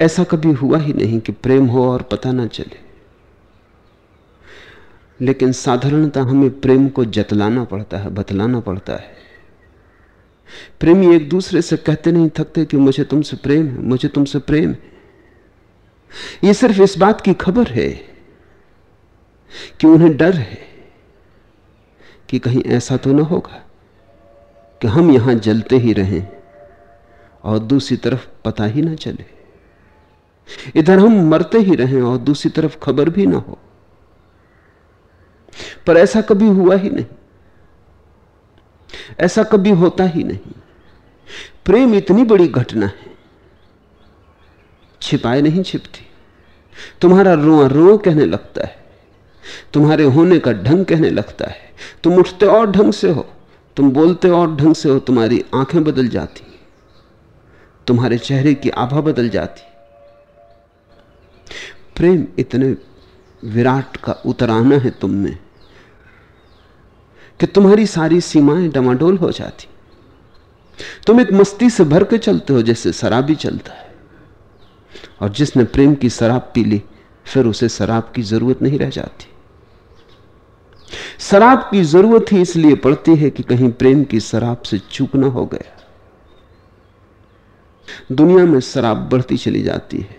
ऐसा कभी हुआ ही नहीं कि प्रेम हो और पता ना चले लेकिन साधारणतः हमें प्रेम को जतलाना पड़ता है बतलाना पड़ता है प्रेमी एक दूसरे से कहते नहीं थकते कि मुझे तुमसे प्रेम है मुझे तुमसे प्रेम है यह सिर्फ इस बात की खबर है कि उन्हें डर है कि कहीं ऐसा तो ना होगा कि हम यहां जलते ही रहें और दूसरी तरफ पता ही ना चले इधर हम मरते ही रहें और दूसरी तरफ खबर भी ना हो पर ऐसा कभी हुआ ही नहीं ऐसा कभी होता ही नहीं प्रेम इतनी बड़ी घटना है छिपाए नहीं छिपती तुम्हारा रोआ रो कहने लगता है तुम्हारे होने का ढंग कहने लगता है तुम उठते और ढंग से हो तुम बोलते और ढंग से हो तुम्हारी आंखें बदल जाती तुम्हारे चेहरे की आभा बदल जाती प्रेम इतने विराट का उतराना है तुम में कि तुम्हारी सारी सीमाएं डमाडोल हो जाती तुम एक मस्ती से भर के चलते हो जैसे शराबी चलता है और जिसने प्रेम की शराब पी ली फिर उसे शराब की जरूरत नहीं रह जाती शराब की जरूरत ही इसलिए पड़ती है कि कहीं प्रेम की शराब से चूक ना हो गया दुनिया में शराब बढ़ती चली जाती है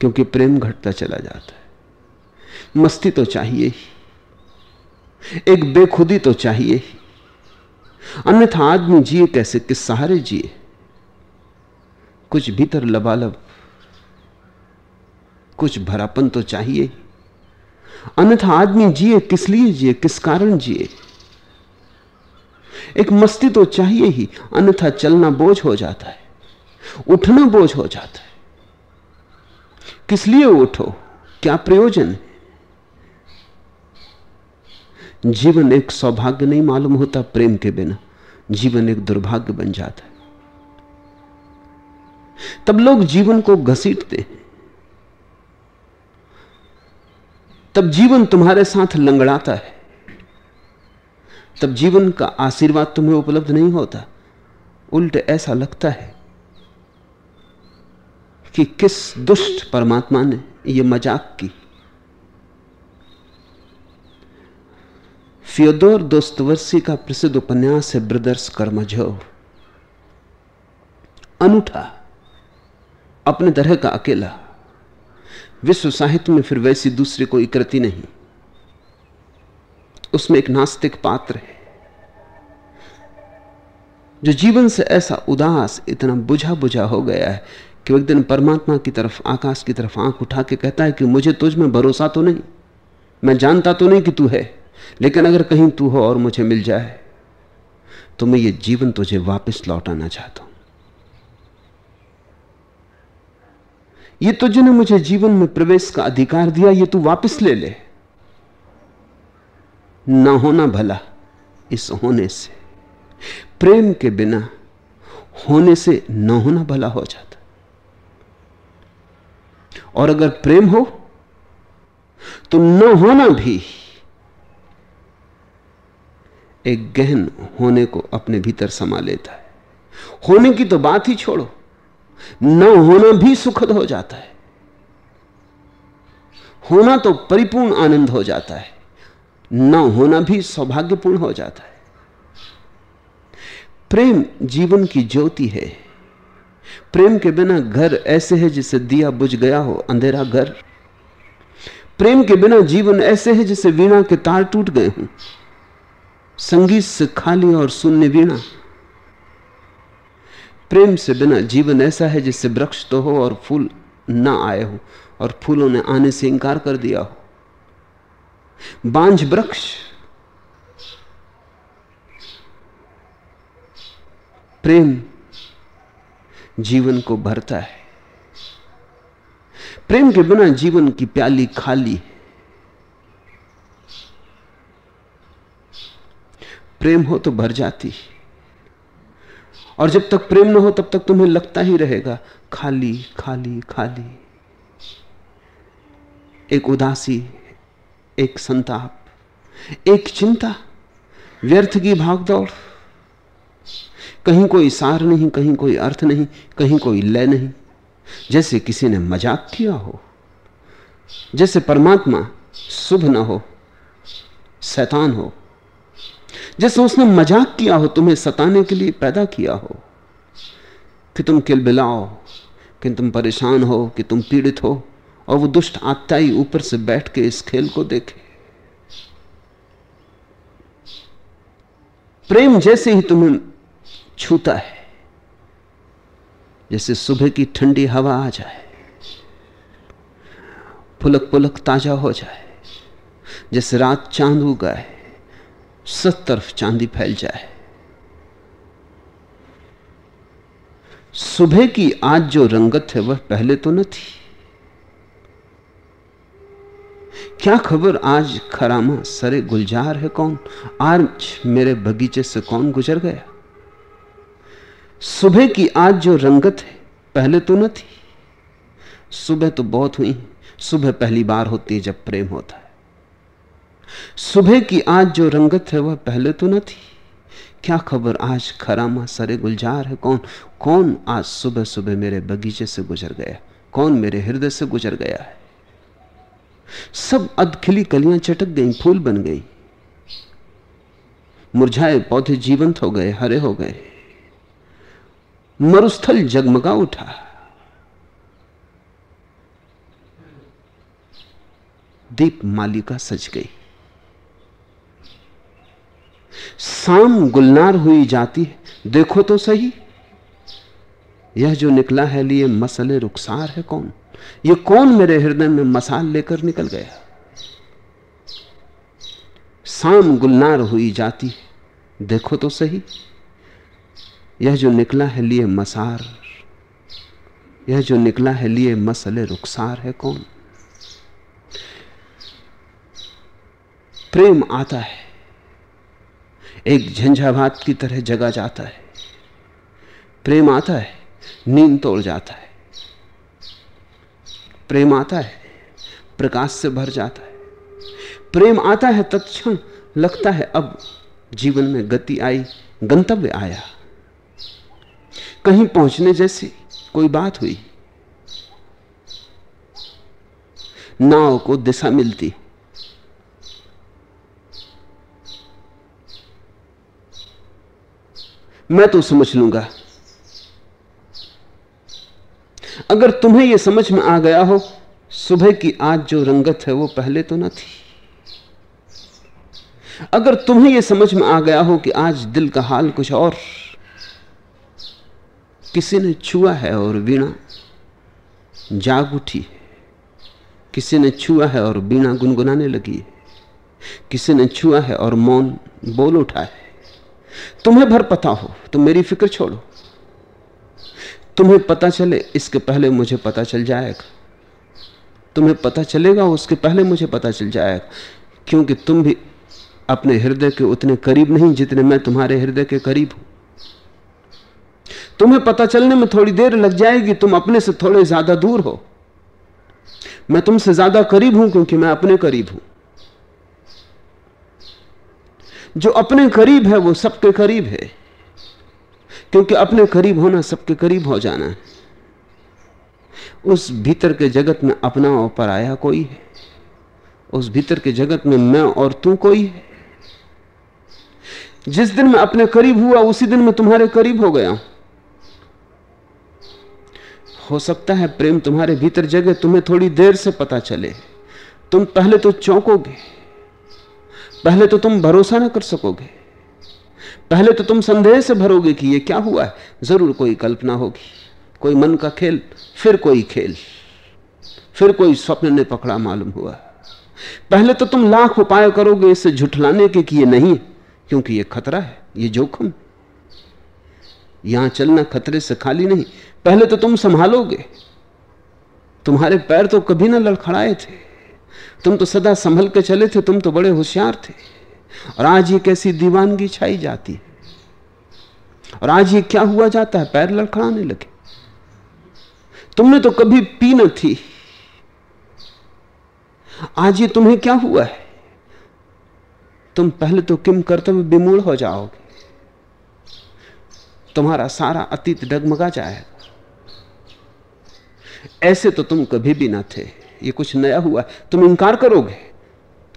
क्योंकि प्रेम घटता चला जाता है मस्ती तो चाहिए ही एक बेखुदी तो चाहिए ही अन्यथा आदमी जिए कैसे किस सहारे जिए कुछ भीतर लबालब कुछ भरापन तो चाहिए ही अन्यथा आदमी जिए किस लिए जिए किस कारण जिए एक मस्ती तो चाहिए ही अन्यथा चलना बोझ हो जाता है उठना बोझ हो जाता है किस लिए उठो क्या प्रयोजन है जीवन एक सौभाग्य नहीं मालूम होता प्रेम के बिना जीवन एक दुर्भाग्य बन जाता है तब लोग जीवन को घसीटते हैं तब जीवन तुम्हारे साथ लंगड़ाता है तब जीवन का आशीर्वाद तुम्हें उपलब्ध नहीं होता उल्ट ऐसा लगता है कि किस दुष्ट परमात्मा ने यह मजाक की फियोदोर दोस्तवर्सी का प्रसिद्ध उपन्यास है ब्रदर्स कर्मझो अनूठा अपने तरह का अकेला विश्व साहित्य में फिर वैसी दूसरी कोई कृति नहीं उसमें एक नास्तिक पात्र है जो जीवन से ऐसा उदास इतना बुझा बुझा हो गया है कि एक दिन परमात्मा की तरफ आकाश की तरफ आंख उठा के कहता है कि मुझे तुझ में भरोसा तो नहीं मैं जानता तो नहीं कि तू है लेकिन अगर कहीं तू हो और मुझे मिल जाए तो मैं ये जीवन तुझे वापस लौटाना चाहता हूं ये तुझे तो ने मुझे जीवन में प्रवेश का अधिकार दिया ये तू वापस ले ले ना होना भला इस होने से प्रेम के बिना होने से न होना भला हो जाता और अगर प्रेम हो तो न होना भी एक गहन होने को अपने भीतर समा लेता है होने की तो बात ही छोड़ो न होना भी सुखद हो जाता है होना तो परिपूर्ण आनंद हो जाता है न होना भी सौभाग्यपूर्ण हो जाता है प्रेम जीवन की ज्योति है प्रेम के बिना घर ऐसे है जिसे दिया बुझ गया हो अंधेरा घर प्रेम के बिना जीवन ऐसे है जिसे वीणा के तार टूट गए हों संगीत से खाली और शून्य वीणा प्रेम से बिना जीवन ऐसा है जिससे वृक्ष तो हो और फूल ना आए हो और फूलों ने आने से इंकार कर दिया हो बांझ वृक्ष प्रेम जीवन को भरता है प्रेम के बिना जीवन की प्याली खाली है प्रेम हो तो भर जाती और जब तक प्रेम न हो तब तक तुम्हें लगता ही रहेगा खाली खाली खाली एक उदासी एक संताप एक चिंता व्यर्थ की भागदौड़ कहीं कोई सार नहीं कहीं कोई अर्थ नहीं कहीं कोई लय नहीं जैसे किसी ने मजाक किया हो जैसे परमात्मा शुभ न हो शैतान हो जैसे उसने मजाक किया हो तुम्हें सताने के लिए पैदा किया हो कि तुम किलबिलाओ कि तुम परेशान हो कि तुम पीड़ित हो और वो दुष्ट आत्ता ही ऊपर से बैठ के इस खेल को देखे प्रेम जैसे ही तुम्हें छूता है जैसे सुबह की ठंडी हवा आ जाए पुलक पुलक ताजा हो जाए जैसे रात चांद उगाए है सब तरफ चांदी फैल जाए सुबह की आज जो रंगत है वह पहले तो न थी क्या खबर आज खरामा सरे गुलजार है कौन आज मेरे बगीचे से कौन गुजर गया सुबह की आज जो रंगत है पहले तो न थी सुबह तो बहुत हुई सुबह पहली बार होती है जब प्रेम होता है सुबह की आज जो रंगत है वह पहले तो न थी क्या खबर आज खरामा सरे गुलजार है कौन कौन आज सुबह सुबह मेरे बगीचे से गुजर गया कौन मेरे हृदय से गुजर गया है सब अधखिली कलियां चटक गई फूल बन गई मुरझाए पौधे जीवंत हो गए हरे हो गए मरुस्थल जगमगा उठा दीप मालिका सज गई शाम गुलनार हुई जाती है देखो तो सही यह जो निकला है लिए मसले रुखसार है कौन ये कौन मेरे हृदय में मसाल लेकर निकल गया शाम गुलनार हुई जाती है देखो तो सही यह जो निकला है लिए मसार यह जो निकला है लिए मसले रुखसार है कौन प्रेम आता है एक झंझावात की तरह जगा जाता है प्रेम आता है नींद तोड़ जाता है प्रेम आता है प्रकाश से भर जाता है प्रेम आता है तत्क्षण लगता है अब जीवन में गति आई गंतव्य आया कहीं पहुंचने जैसी कोई बात हुई नाव को दिशा मिलती मैं तो समझ लूंगा अगर तुम्हें यह समझ में आ गया हो सुबह की आज जो रंगत है वो पहले तो ना थी अगर तुम्हें यह समझ में आ गया हो कि आज दिल का हाल कुछ और किसी ने छुआ है और वीणा जाग उठी है किसी ने छुआ है और वीणा गुनगुनाने लगी है किसी ने छुआ है और मौन बोल उठा है तुम्हें भर पता हो तुम मेरी फिक्र छोड़ो तुम्हें पता चले इसके पहले मुझे पता चल जाएगा तुम्हें पता चलेगा उसके पहले मुझे पता चल जाएगा क्योंकि तुम भी अपने हृदय के उतने करीब नहीं जितने मैं तुम्हारे हृदय के करीब हूं तुम्हें पता चलने में थोड़ी देर लग जाएगी तुम अपने से थोड़े ज्यादा दूर हो मैं तुमसे ज्यादा करीब हूं क्योंकि मैं अपने करीब हूं जो अपने करीब है वो सबके करीब है क्योंकि अपने करीब होना सबके करीब हो जाना है उस भीतर के जगत में अपना और पराया कोई है उस भीतर के जगत में मैं और तू कोई है जिस दिन मैं अपने करीब हुआ उसी दिन मैं तुम्हारे करीब हो गया हूं हो सकता है प्रेम तुम्हारे भीतर जगे तुम्हें थोड़ी देर से पता चले तुम पहले तो चौंकोगे पहले तो तुम भरोसा ना कर सकोगे पहले तो तुम संदेह से भरोगे कि ये क्या हुआ है जरूर कोई कल्पना होगी कोई मन का खेल फिर कोई खेल फिर कोई स्वप्न ने पकड़ा मालूम हुआ पहले तो तुम लाख उपाय करोगे इसे झुठलाने के कि ये नहीं क्योंकि ये खतरा है ये जोखिम है यहां चलना खतरे से खाली नहीं पहले तो तुम संभालोगे तुम्हारे पैर तो कभी ना लड़खड़ाए थे तुम तो सदा संभल के चले थे तुम तो बड़े होशियार थे और आज ये कैसी दीवानगी छाई जाती है और आज ये क्या हुआ जाता है पैर लड़खड़ाने लगे तुमने तो कभी पी न थी आज ये तुम्हें क्या हुआ है तुम पहले तो किम कर्तव्य विमूल हो जाओगे तुम्हारा सारा अतीत डगमगा जाए ऐसे तो तुम कभी भी ना थे ये कुछ नया हुआ तुम इनकार करोगे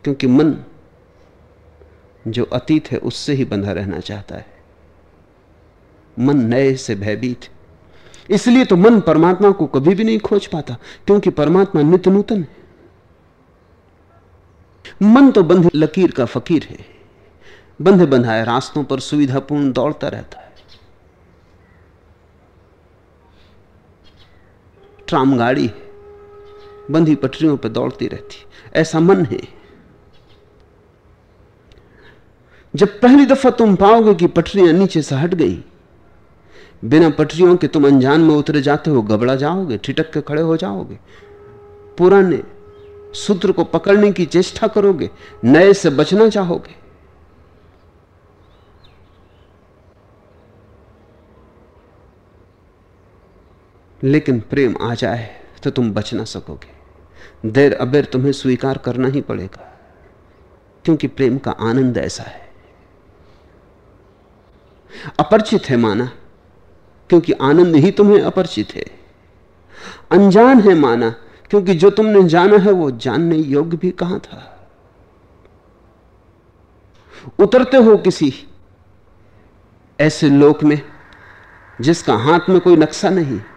क्योंकि मन जो अतीत है उससे ही बंधा रहना चाहता है मन नए से भयभीत इसलिए तो मन परमात्मा को कभी भी नहीं खोज पाता क्योंकि परमात्मा नित्य नूतन है मन तो बंध लकीर का फकीर है बंधे बंधाए रास्तों पर सुविधापूर्ण दौड़ता रहता है ट्राम गाड़ी बंधी पटरियों पर दौड़ती रहती ऐसा मन है जब पहली दफा तुम पाओगे कि पटरियां नीचे से हट गई बिना पटरियों के तुम अनजान में उतरे जाते हो गबड़ा जाओगे ठिटक के खड़े हो जाओगे पुराने सूत्र को पकड़ने की चेष्टा करोगे नए से बचना चाहोगे लेकिन प्रेम आ जाए तो तुम बच ना सकोगे देर अबेर तुम्हें स्वीकार करना ही पड़ेगा क्योंकि प्रेम का आनंद ऐसा है अपरिचित है माना क्योंकि आनंद ही तुम्हें अपरिचित है अनजान है माना क्योंकि जो तुमने जाना है वो जानने योग्य भी कहां था उतरते हो किसी ऐसे लोक में जिसका हाथ में कोई नक्शा नहीं